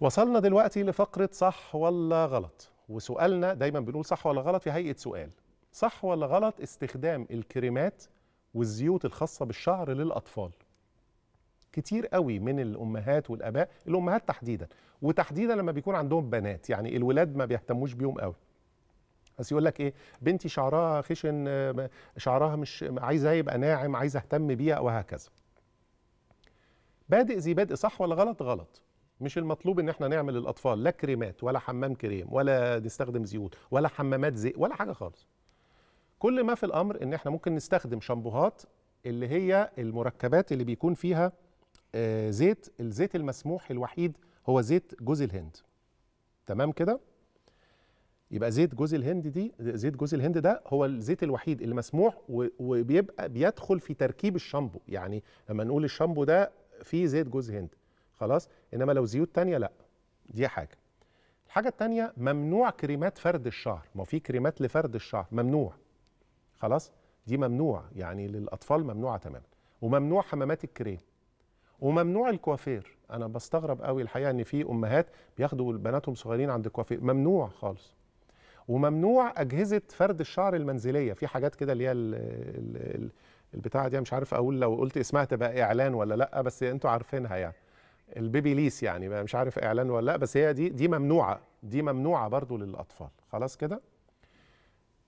وصلنا دلوقتي لفقرة صح ولا غلط وسؤالنا دايما بنقول صح ولا غلط في هيئة سؤال صح ولا غلط استخدام الكريمات والزيوت الخاصة بالشعر للأطفال كتير قوي من الأمهات والآباء الأمهات تحديدا وتحديدا لما بيكون عندهم بنات يعني الولاد ما بيهتموش بيهم قوي بس يقول لك ايه بنتي شعرها خشن شعرها مش عايزاه يبقى ناعم عايزه اهتم بيها وهكذا بادئ ذي بادئ صح ولا غلط غلط مش المطلوب ان احنا نعمل للاطفال لا كريمات ولا حمام كريم ولا نستخدم زيوت ولا حمامات زئ ولا حاجه خالص كل ما في الامر ان احنا ممكن نستخدم شامبوهات اللي هي المركبات اللي بيكون فيها آه، زيت الزيت المسموح الوحيد هو زيت جوز الهند تمام كده يبقى زيت جوز الهند دي زيت جوز الهند ده هو الزيت الوحيد اللي مسموح وبيبقى بيدخل في تركيب الشامبو يعني لما نقول الشامبو ده فيه زيت جوز هند خلاص انما لو زيوت تانية لا دي حاجه الحاجه التانية ممنوع كريمات فرد الشعر ما في كريمات لفرد الشعر ممنوع خلاص دي ممنوع يعني للاطفال ممنوعه تماما وممنوع حمامات الكريم وممنوع الكوافير انا بستغرب قوي الحقيقه ان في امهات بياخدوا بناتهم صغيرين عند الكوافير ممنوع خالص وممنوع اجهزه فرد الشعر المنزليه في حاجات كده اللي هي البتاعه دي مش عارف اقول لو قلت اسمها تبقى اعلان ولا لا بس انتوا عارفينها يعني البيبي ليس يعني مش عارف اعلان ولا لا بس هي دي دي ممنوعه دي ممنوعه برضو للاطفال خلاص كده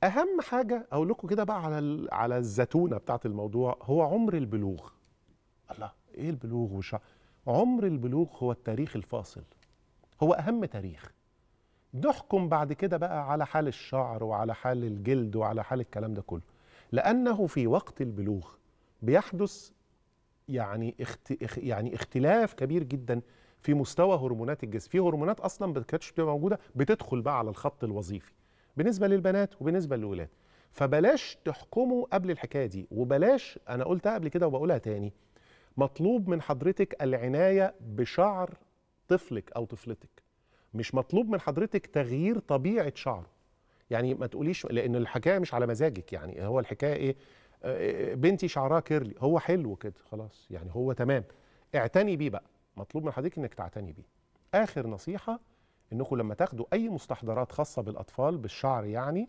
اهم حاجه اقول لكم كده بقى على على الزتونه بتاعه الموضوع هو عمر البلوغ الله ايه البلوغ وش عمر البلوغ هو التاريخ الفاصل هو اهم تاريخ نحكم بعد كده بقى على حال الشعر وعلى حال الجلد وعلى حال الكلام ده كله لانه في وقت البلوغ بيحدث يعني اخت... يعني اختلاف كبير جدا في مستوى هرمونات الجسم في هرمونات اصلا ما كانتش بتبقى موجوده بتدخل بقى على الخط الوظيفي بالنسبه للبنات وبالنسبه للولاد فبلاش تحكموا قبل الحكايه دي وبلاش انا قلتها قبل كده وبقولها تاني مطلوب من حضرتك العنايه بشعر طفلك او طفلتك مش مطلوب من حضرتك تغيير طبيعه شعره يعني ما تقوليش لان الحكايه مش على مزاجك يعني هو الحكايه ايه بنتي شعرها كيرلي هو حلو كده خلاص يعني هو تمام اعتني بيه بقى مطلوب من حضرتك انك تعتني بيه اخر نصيحه انكم لما تاخدوا اي مستحضرات خاصه بالاطفال بالشعر يعني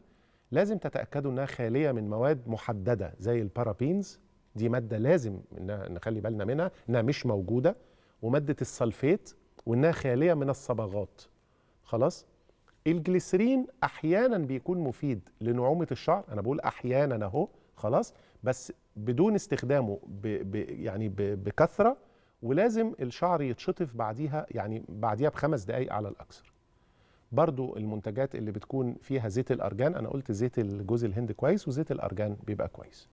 لازم تتاكدوا انها خاليه من مواد محدده زي البارابينز دي ماده لازم نخلي بالنا منها انها مش موجوده وماده السلفيت وانها خاليه من الصبغات خلاص الجليسرين احيانا بيكون مفيد لنعومه الشعر انا بقول احيانا اهو خلاص بس بدون استخدامه ب ب يعني ب بكثره ولازم الشعر يتشطف بعديها يعني بعديها بخمس دقائق على الاكثر برضو المنتجات اللي بتكون فيها زيت الارجان انا قلت زيت الجوز الهند كويس وزيت الارجان بيبقى كويس